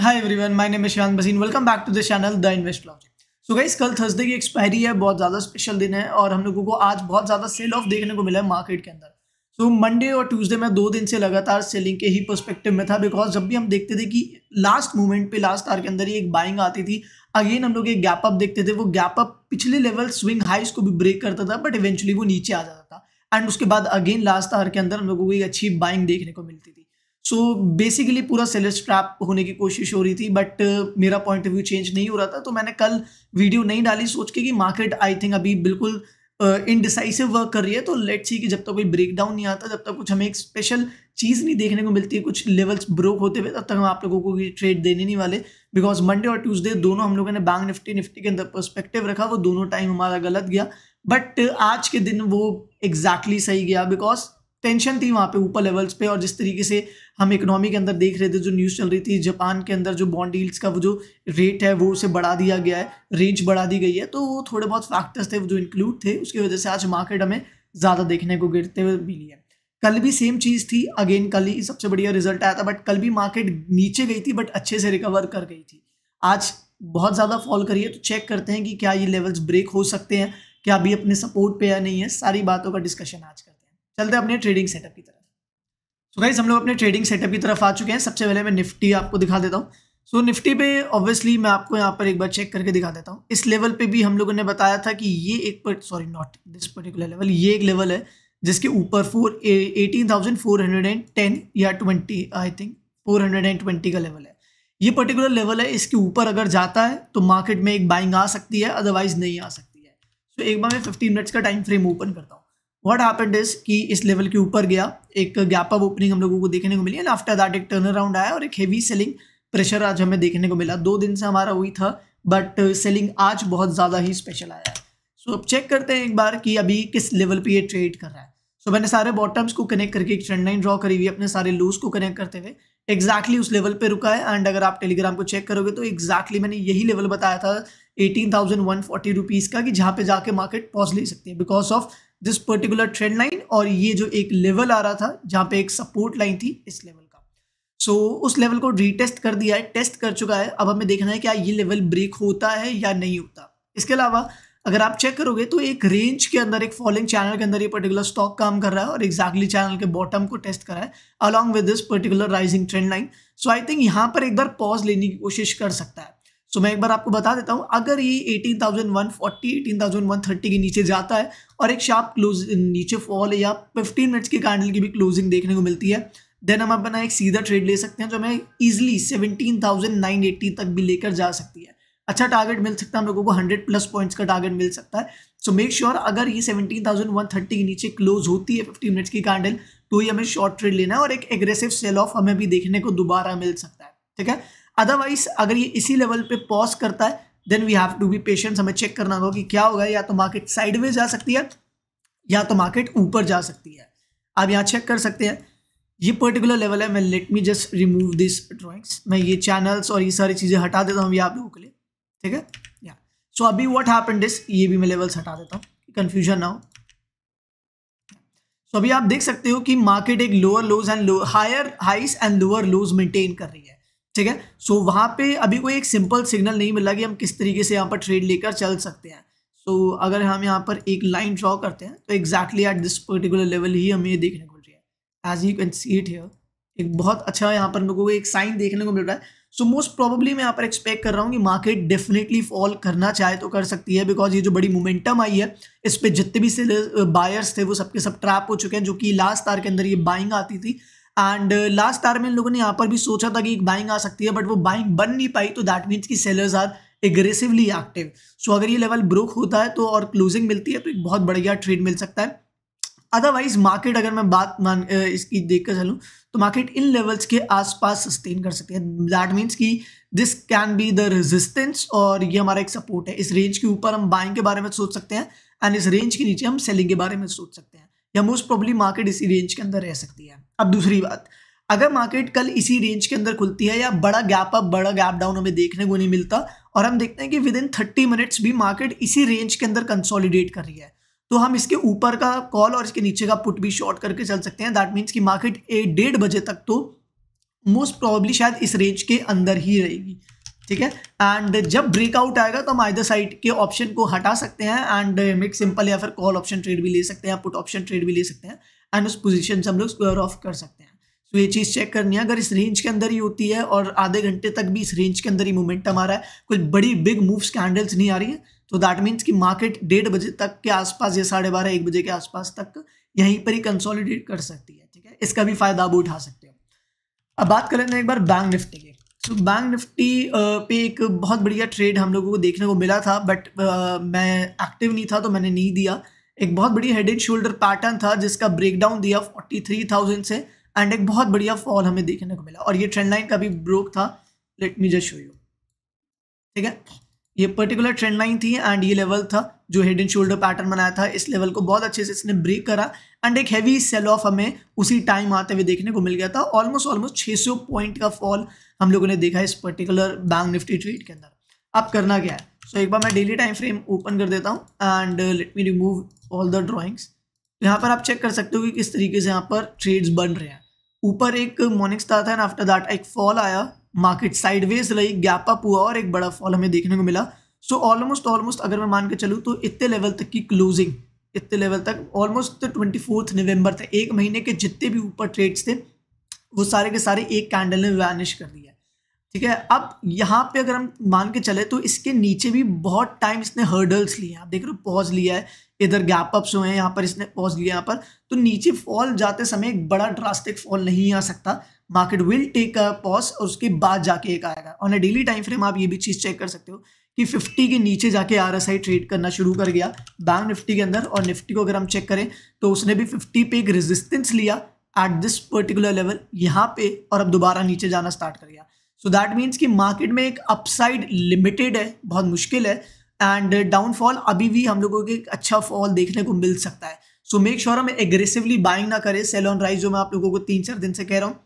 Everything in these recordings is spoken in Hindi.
hi everyone my name Ishan Baseen welcome back to this channel the invest logic so guys कल थर्सडे की एक्सपायरी है बहुत ज़्यादा स्पेशल दिन है और हम लोगों को आज बहुत ज़्यादा सेल ऑफ देखने को मिला है मार्केट के अंदर सो so, मंडे और ट्यूसडे में दो दिन से लगातार सेलिंग के ही पर्सपेक्टिव में था बिकॉज जब भी हम देखते थे कि लास्ट मोमेंट पे लास्ट आर के अंदर ही एक बाइंग आती थी अगेन हम लोग एक गैप अप देखते थे वो गैप अप पिछले लेवल स्विंग हाइस को भी ब्रेक करता था बट इवेंचुअली वो नीचे आ जाता था एंड उसके बाद अगेन लास्ट आर के अंदर हम लोगों को एक अच्छी बाइंग देखने को मिलती थी सो बेसिकली पूरा सेलर ट्रैप होने की कोशिश हो रही थी बट uh, मेरा पॉइंट ऑफ व्यू चेंज नहीं हो रहा था तो मैंने कल वीडियो नहीं डाली सोच के कि मार्केट आई थिंक अभी बिल्कुल इनडिसाइसिव uh, वर्क कर रही है तो लेट्स सी कि जब तक कोई कोई ब्रेकडाउन नहीं आता जब तक कुछ हमें एक स्पेशल चीज़ नहीं देखने को मिलती है कुछ लेवल्स ब्रोक होते हुए तब तक हम आप लोगों को ट्रेड देने नहीं वाले बिकॉज मंडे और ट्यूसडे दोनों हम लोगों ने बैंक निफ्टी निफ्टी के अंदर परस्पेक्टिव रखा वो दोनों टाइम हमारा गलत गया बट uh, आज के दिन वो एग्जैक्टली exactly सही गया बिकॉज टेंशन थी वहाँ पे ऊपर लेवल्स पे और जिस तरीके से हम इकोनॉमी के अंदर देख रहे थे जो न्यूज़ चल रही थी जापान के अंदर जो बॉन्ड डील्स का वो जो रेट है वो उसे बढ़ा दिया गया है रेंज बढ़ा दी गई है तो वो थोड़े बहुत फैक्टर्स थे जो इंक्लूड थे उसकी वजह से आज मार्केट हमें ज़्यादा देखने को गिरते हुए मिली है कल भी सेम चीज़ थी अगेन कल ही सबसे बढ़िया रिजल्ट आया था बट कल भी मार्केट नीचे गई थी बट अच्छे से रिकवर कर गई थी आज बहुत ज़्यादा फॉल करी है तो चेक करते हैं कि क्या ये लेवल्स ब्रेक हो सकते हैं क्या अभी अपने सपोर्ट पे या नहीं है सारी बातों का डिस्कशन आज करते हैं चलते हैं अपने ट्रेडिंग सेटअप की तरफ सो गाइज हम लोग अपने ट्रेडिंग सेटअप की तरफ आ चुके हैं सबसे पहले मैं निफ्टी आपको दिखा देता हूँ सो so, निफ्टी पे ऑब्वियसली मैं आपको यहाँ पर एक बार चेक करके दिखा देता हूँ इस लेवल पे भी हम लोगों ने बताया था कि ये एक पर sorry not this particular level ये एक लेवल है जिसके ऊपर four eighteen thousand four hundred and ten या twenty I think four hundred and twenty का लेवल है ये पर्टिकुलर लेवल है इसके ऊपर अगर जाता है तो मार्केट में एक बाइंग आ सकती है अदरवाइज नहीं आ सकती है सो so, एक बार मैं फिफ्टीन मिनट्स का टाइम फ्रेम ओपन करता हूँ वट हैपेंड इज कि इस लेवल के ऊपर गया एक गैप अप ओपनिंग हम लोगों को देखने को मिली एंड आफ्टर दैट एक टर्न अराउंड आया और एक हैवी सेलिंग प्रेशर आज हमें देखने को मिला दो दिन से हमारा हुई था बट सेलिंग आज बहुत ज़्यादा ही स्पेशल आया है सो अब चेक करते हैं एक बार कि अभी किस लेवल पर ये ट्रेड कर रहा है सो मैंने सारे बॉटम्स को कनेक्ट करके एक ट्रेंड लाइन ड्रॉ करी हुई अपने सारे लूज को कनेक्ट करते हुए एग्जैक्टली उस लेवल पर रुका है एंड अगर आप टेलीग्राम को चेक करोगे तो एग्जैक्टली मैंने यही लेवल बताया था eighteen thousand one forty rupees का कि जहाँ पे जाके मार्केट पॉज ले सकती है because of this particular trend line और ये जो एक लेवल आ रहा था जहाँ पे एक सपोर्ट लाइन थी इस लेवल का सो so, उस लेवल को रीटेस्ट कर दिया है टेस्ट कर चुका है अब हमें देखना है क्या ये लेवल ब्रेक होता है या नहीं होता इसके अलावा अगर आप चेक करोगे तो एक रेंज के अंदर एक फॉलोइंग चैनल के अंदर ये पर्टिकुलर स्टॉक काम कर रहा है और एग्जैक्टली चैनल के बॉटम को टेस्ट कर रहा है along with this particular rising trend line so I think यहाँ पर एक बार पॉज लेने की कोशिश कर सकता है सो so, मैं एक बार आपको बता देता हूँ अगर ये 18,140, 18,130 के नीचे जाता है और एक शार्प क्लोज नीचे फॉल या फिफ्टीन मिनट्स की कैंडल की भी क्लोजिंग देखने को मिलती है देन हम अपना एक सीधा ट्रेड ले सकते हैं जो हमें easily seventeen thousand nine eighty तक भी लेकर जा सकती है अच्छा टारगेट मिल सकता है हम लोगों को हंड्रेड प्लस पॉइंट्स का टारगेट मिल सकता है सो मेक श्योर अगर ये सेवनटीन थाउजेंड वन थर्टी के नीचे क्लोज होती है फिफ्टी मिनट्स की कैंडल तो ये हमें शॉर्ट ट्रेड लेना है और एक एग्रेसिव सेल ऑफ हमें भी देखने को दोबारा मिल सकता है ठीक है अदरवाइज अगर ये इसी लेवल पे पॉज करता है then we have to be patient हमें चेक करना होगा कि क्या होगा या तो मार्केट साइडवेज जा सकती है या तो मार्केट ऊपर जा सकती है आप यहाँ चेक कर सकते हैं ये पर्टिकुलर लेवल है मैं let me just remove this drawings मैं ये चैनल्स और ये सारी चीज़ें हटा देता हूँ ये आप लोगों के लिए ठीक है या सो अभी व्हाट हैपन डिस ये भी मैं लेवल्स हटा देता हूँ कन्फ्यूजन ना हो सो so, अभी आप देख सकते हो कि मार्केट एक lower lows and higher highs and lower lows maintain कर रही है ठीक है सो so, वहाँ पे अभी कोई एक सिंपल सिग्नल नहीं मिला कि हम किस तरीके से यहाँ पर ट्रेड लेकर चल सकते हैं सो so, अगर हम यहाँ पर एक लाइन ड्रॉ करते हैं तो exactly at this particular level ही हमें ये देखने को मिल रही है as you can see it here एक बहुत अच्छा यहाँ पर मेरे को एक साइन देखने को मिल रहा है सो मोस्ट प्रोबेबली मैं यहाँ पर एक्सपेक्ट कर रहा हूँ कि मार्केट डेफिनेटली फॉल करना चाहे तो कर सकती है बिकॉज ये जो बड़ी मोमेंटम आई है इस पर जितने भी से बायर्स थे वो सबके सब ट्रैप हो चुके हैं जो कि लास्ट तार के अंदर ये बाइंग आती थी एंड लास्ट आर में इन लोगों ने यहाँ पर भी सोचा था कि एक बाइंग आ सकती है बट वो बाइंग बन नहीं पाई तो दैट मीन्स की sellers are aggressively active so अगर ये लेवल ब्रोक होता है तो और क्लोजिंग मिलती है तो एक बहुत बढ़िया ट्रेड मिल सकता है अदरवाइज मार्केट अगर मैं बात मान इसकी देख कर चलूँ तो मार्केट इन लेवल्स के आसपास सस्टेन कर सकती है दैट मीन्स कि this can be the resistance और ये हमारा एक सपोर्ट है इस रेंज के ऊपर हम बाइंग के बारे में सोच सकते हैं एंड इस रेंज के नीचे हम सेलिंग के बारे में सोच सकते हैं या मोस्ट प्रॉब्ली मार्केट इसी रेंज के अंदर रह सकती है अब दूसरी बात अगर मार्केट कल इसी रेंज के अंदर खुलती है या बड़ा गैप अप बड़ा गैप डाउन हमें देखने को नहीं मिलता और हम देखते हैं कि विद इन थर्टी मिनट्स भी मार्केट इसी रेंज के अंदर कंसोलिडेट कर रही है तो हम इसके ऊपर का कॉल और इसके नीचे का पुट भी शॉर्ट करके चल सकते हैं दैट मीन्स कि मार्केट एक डेढ़ बजे तक तो मोस्ट प्रॉब्ली शायद इस रेंज के अंदर ही रहेगी ठीक है एंड जब ब्रेकआउट आएगा तो हम आइदर साइड के ऑप्शन को हटा सकते हैं एंड मेक सिंपल या फिर कॉल ऑप्शन ट्रेड भी ले सकते हैं पुट ऑप्शन ट्रेड भी ले सकते हैं एंड उस पोजीशन से हम लोग स्क्वायर ऑफ कर सकते हैं तो ये चीज़ चेक करनी है अगर इस रेंज के अंदर ही होती है और आधे घंटे तक भी इस रेंज के अंदर ही मोमेंटम आ रहा है कुछ बड़ी बिग मूव स्कैंडल्स नहीं आ रही है तो दैट मीन्स कि मार्केट डेढ़ बजे तक के आसपास या साढ़े बारह एक बजे के आसपास तक यहीं पर ही कंसोलिडेट कर सकती है ठीक है इसका भी फायदा आप उठा सकते हो अब बात करें एक बार बैंक निफ्टी की तो बैंक निफ्टी पे एक बहुत बढ़िया ट्रेड हम लोगों को देखने को मिला था बट uh, मैं एक्टिव नहीं था तो मैंने नहीं दिया एक बहुत बढ़िया हेड एंड शोल्डर पैटर्न था जिसका ब्रेकडाउन दिया फोर्टी थ्री थाउजेंड से एंड एक बहुत बढ़िया फॉल हमें देखने को मिला और ये ट्रेंड लाइन का भी ब्रोक था let me just show you ठीक है ये पर्टिकुलर ट्रेंड लाइन थी एंड ये लेवल था जो हेड एंड शोल्डर पैटर्न बनाया था इस लेवल को बहुत अच्छे से इसने ब्रेक करा एंड एक हैवी सेल ऑफ हमें उसी टाइम आते हुए देखने को मिल गया था ऑलमोस्ट ऑलमोस्ट 600 पॉइंट का फॉल हम लोगों ने देखा इस पर्टिकुलर बैंक निफ्टी ट्रेड के अंदर अब करना क्या है सो so, एक बार मैं डेली टाइम फ्रेम ओपन कर देता हूँ and let me remove all the drawings यहाँ पर आप चेक कर सकते हो कि किस तरीके से यहाँ पर ट्रेड्स बन रहे हैं ऊपर एक मॉर्निंग स्टार था एंड आफ्टर दैट एक फॉल आया मार्केट साइडवेज रही गैप अप हुआ और एक बड़ा फॉल हमें देखने को मिला सो ऑलमोस्ट ऑलमोस्ट अगर मैं मान के चलूँ तो इतने लेवल तक की क्लोजिंग इतने लेवल तक ऑलमोस्ट ट्वेंटी फोर्थ नवम्बर तक एक महीने के जितने भी ऊपर ट्रेड्स थे वो सारे के सारे एक कैंडल ने वैनिश कर दिया ठीक है अब यहाँ पे अगर हम मान के चले तो इसके नीचे भी बहुत टाइम इसने हर्डल्स लिए हैं आप देख रहे हो पॉज लिया है इधर गैप अप्स हुए हैं यहाँ पर इसने पॉज लिया यहाँ पर तो नीचे फॉल जाते समय एक बड़ा ड्रास्टिक फॉल नहीं आ सकता market will take a pause और उसके बाद जाके एक आएगा ऑन डेली टाइम फ्रेम आप ये भी चीज़ चेक कर सकते हो कि 50 के नीचे जाके आर ट्रेड करना शुरू कर गया बैंक निफ्टी के अंदर और निफ्टी को अगर हम चेक करें तो उसने भी 50 पे एक रेजिस्टेंस लिया एट दिस पर्टिकुलर लेवल यहाँ पे और अब दोबारा नीचे जाना स्टार्ट कर गया सो दैट मीन्स कि मार्केट में एक अपसाइड लिमिटेड है बहुत मुश्किल है एंड डाउनफॉल अभी भी हम लोगों को एक अच्छा फॉल देखने को मिल सकता है सो मेक श्योर हम एग्रेसिवली बाइंग ना करें सेल ऑन राइज जो मैं आप लोगों को तीन चार दिन से कह रहा हूँ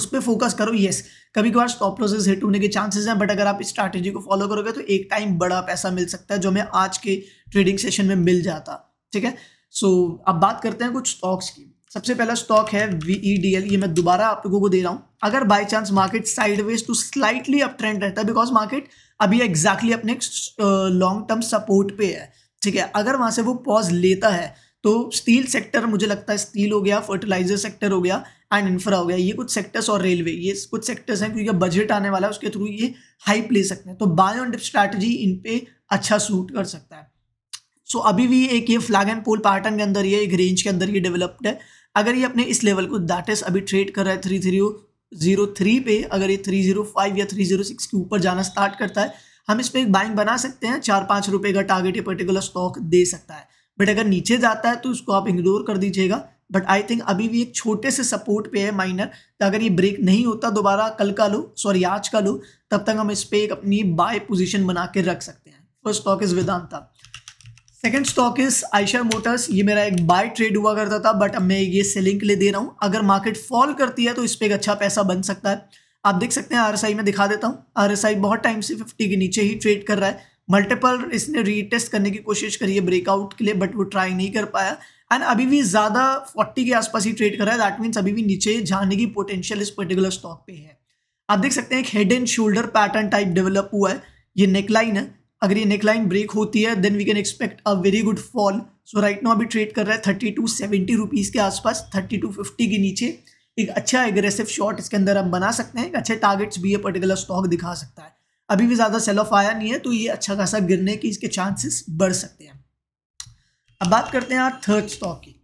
उस पर फोकस करो येस कभी कभार स्टॉप लॉसेज हिट होने के चांसेस हैं बट अगर आप स्ट्रैटेजी को फॉलो करोगे तो एक टाइम बड़ा पैसा मिल सकता है जो हमें आज के ट्रेडिंग सेशन में मिल जाता ठीक है सो so, अब बात करते हैं कुछ स्टॉक्स की सबसे पहला स्टॉक है वीईडीएल e ये मैं दोबारा आप लोगों को दे रहा हूं अगर by chance market sideways to slightly up trend रहता है बिकॉज मार्केट अभी एग्जैक्टली अपने लॉन्ग टर्म सपोर्ट पे है ठीक है अगर वहां से वो पॉज लेता है तो स्टील सेक्टर मुझे लगता है स्टील हो गया फर्टिलाइजर सेक्टर हो गया एंड इंफ्रा हो गया ये कुछ सेक्टर्स और रेलवे ये कुछ सेक्टर्स हैं क्योंकि बजट आने वाला है उसके थ्रू ये हाइप ले सकते हैं तो बाय ऑन डिप स्ट्रैटेजी इन पे अच्छा सूट कर सकता है सो so, अभी भी एक ये फ्लैग एंड पोल पैटर्न के अंदर ये एक रेंज के अंदर ये डेवलप्ड है अगर ये अपने इस लेवल को दैट इज़ अभी ट्रेड कर रहा है थ्री थ्री जीरो थ्री पे अगर ये थ्री जीरो फाइव या थ्री जीरो सिक्स के ऊपर जाना स्टार्ट करता है हम इस पर एक बाइंग बना सकते हैं चार पाँच रुपये का टारगेट ये पर्टिकुलर स्टॉक दे सकता है बट अगर नीचे जाता है तो उसको आप इग्नोर कर दीजिएगा बट आई थिंक अभी भी एक छोटे से सपोर्ट पे है माइनर तो अगर ये ब्रेक नहीं होता दोबारा कल का लो सॉरी आज का लो तब तक हम इस पर एक अपनी बाय पोजिशन बना के रख सकते हैं first stock is Vedanta second stock is Eicher Motors ये मेरा एक बाय ट्रेड हुआ करता था बट अब मैं ये सेलिंग के लिए दे रहा हूँ अगर मार्केट फॉल करती है तो इस पर एक अच्छा पैसा बन सकता है आप देख सकते हैं आरएसआई में दिखा देता हूँ आरएसआई बहुत टाइम से फिफ्टी के नीचे ही ट्रेड कर रहा है मल्टीपल इसने रीटेस्ट करने की कोशिश करी है ब्रेकआउट के लिए बट वो ट्राई नहीं कर पाया एंड अभी भी ज़्यादा फोर्टी के आसपास ही ट्रेड कर रहा है दैट मीन्स अभी भी नीचे जाने की पोटेंशियल इस पर्टिकुलर स्टॉक पर है आप देख सकते हैं एक head and shoulder pattern type develop हुआ है ये नेकलाइन है अगर ये नेक लाइन ब्रेक होती है then we can expect a very good fall so right now अभी ट्रेड कर रहा है थर्टी टू सेवेंटी रुपीज़ के आसपास थर्टी टू फिफ्टी के नीचे एक अच्छा एग्रेसिव शॉट इसके अंदर हम बना सकते हैं अच्छे टारगेट्स भी ये पर्टिकुलर स्टॉक दिखा सकता है अभी भी ज़्यादा सेल ऑफ आया नहीं है तो ये अच्छा खासा गिरने की इसके चांसेस बढ़ सकते हैं अब बात करते हैं थर्ड स्टॉक की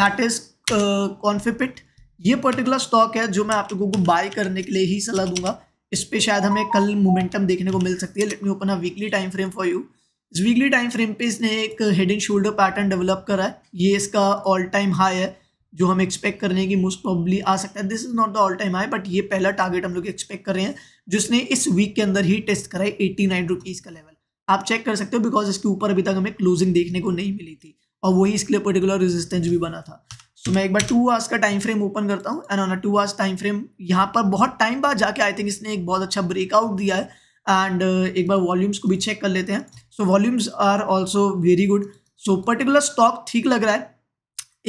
दैट इज़ कॉन्फिपिट ये पर्टिकुलर स्टॉक है जो मैं आप लोगों को बाय करने के लिए ही सलाह दूंगा इस पर शायद हमें कल मोमेंटम देखने को मिल सकती है let me open a weekly time frame for you इस वीकली टाइम फ्रेम पे इसने एक head and shoulder pattern develop करा है ये इसका ऑल टाइम हाई है जो हम एक्सपेक्ट कर रहे हैं कि मोस्ट प्रॉब्ली आ सकता है this is not the all time high but ये पहला टारगेट हम लोग एक्सपेक्ट कर रहे हैं जिसने इस वीक के अंदर ही टेस्ट करा है एट्टी नाइन रुपीज़ का लेवल आप चेक कर सकते हो बिकॉज इसके ऊपर अभी तक हमें क्लोजिंग देखने को नहीं मिली थी और वही इसके लिए पर्टिकुलर रेजिस्टेंस भी बना था तो मैं एक बार टू आवर्स का टाइम फ्रेम ओपन करता हूँ and on two hours time frame यहाँ पर बहुत टाइम बाद जाके आई थिंक इसने एक बहुत अच्छा ब्रेकआउट दिया है एंड uh, एक बार वॉल्यूम्स को भी चेक कर लेते हैं so volumes are also very good so particular stock ठीक लग रहा है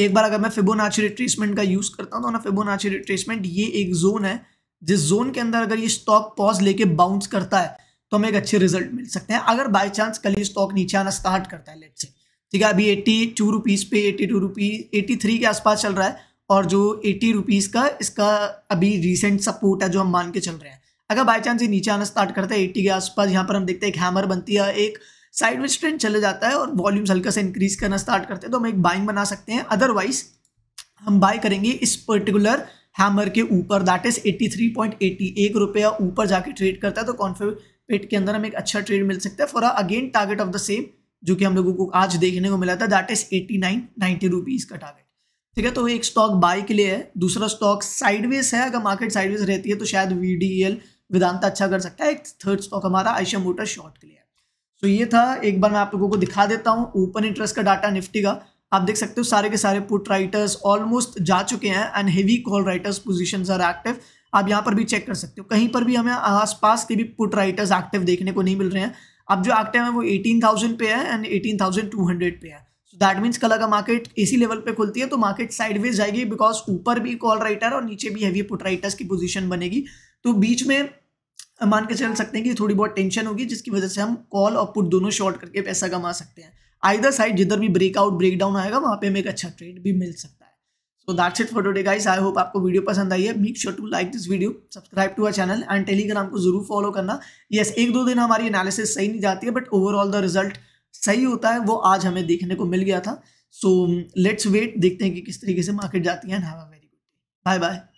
एक बार अगर मैं फिबोनाची रिट्रेसमेंट का यूज़ करता हूँ तो ना फिबोनाची रिट्रेसमेंट ये एक जोन है जिस जोन के अंदर अगर ये स्टॉक पॉज लेके बाउंस करता है तो हमें एक अच्छे रिजल्ट मिल सकते हैं अगर बाई चांस कल ये स्टॉक नीचे आना स्टार्ट करता है लेट से ठीक है अभी एट्टी टू रुपीज़ पे eighty two rupees eighty three के आसपास चल रहा है और जो एट्टी रुपीज़ का इसका अभी रिसेंट सपोर्ट है जो हम मान के चल रहे हैं अगर बाई चांस ये नीचे आना स्टार्ट करता है एट्टी के आसपास यहाँ पर हम देखते हैं एक हैमर बनती है एक साइड में ट्रेंड चले जाता है और वॉल्यूम्स हल्का सा इंक्रीज करना स्टार्ट करते हैं तो हम एक बाइंग बना सकते हैं अदरवाइज हम बाय करेंगे इस पर्टिकुलर हैमर के ऊपर दैट इज एट्टी एक रुपया ऊपर जाके ट्रेड करता है तो कॉन्फिडेंट के अंदर हमें एक अच्छा ट्रेड मिल सकता है for again target of the same जो कि हम लोगों को आज देखने को मिला था that is eighty nine ninety rupees का टारगेट ठीक है तो एक स्टॉक बाय के लिए है दूसरा स्टॉक साइडवेज है अगर मार्केट साइडवेज रहती है तो शायद वीडीएल वेदांता e अच्छा कर सकता है एक थर्ड स्टॉक हमारा आयशा मोटर शॉर्ट के लिए है सो ये था एक बार मैं आप लोगों को दिखा देता हूँ ओपन इंटरेस्ट का डाटा निफ्टी का आप देख सकते हो सारे के सारे पुट राइटर्स ऑलमोस्ट जा चुके हैं and heavy call writers position are active आप यहाँ पर भी चेक कर सकते हो कहीं पर भी हमें आसपास के भी पुट राइटर्स एक्टिव देखने को नहीं मिल रहे हैं अब जो एक्टिव है वो 18,000 पे है एंड 18,200 पे है सो दैट मीन्स कल अगर मार्केट इसी लेवल पे खुलती है तो मार्केट साइडवेज जाएगी बिकॉज ऊपर भी कॉल राइटर और नीचे भी हैवी पुट राइटर्स की पोजिशन बनेगी तो बीच में मान के चल सकते हैं कि थोड़ी बहुत टेंशन होगी जिसकी वजह से हम कॉल और पुट दोनों शॉर्ट करके पैसा कमा सकते हैं आइदर साइड जिधर भी ब्रेकआउट ब्रेकडाउन आएगा वहाँ पे हमें एक अच्छा ट्रेड भी मिल सकता है तो that's it for today guys I hope आपको वीडियो पसंद आई है make sure to like this video subscribe to our channel and Telegram को जरूर फॉलो करना यस yes, एक दो दिन हमारी एनालिसिस सही नहीं जाती है बट ओवरऑल द रिजल्ट सही होता है वो आज हमें देखने को मिल गया था सो लेट्स वेट देखते हैं कि किस तरीके से मार्केट जाती है and a very good bye bye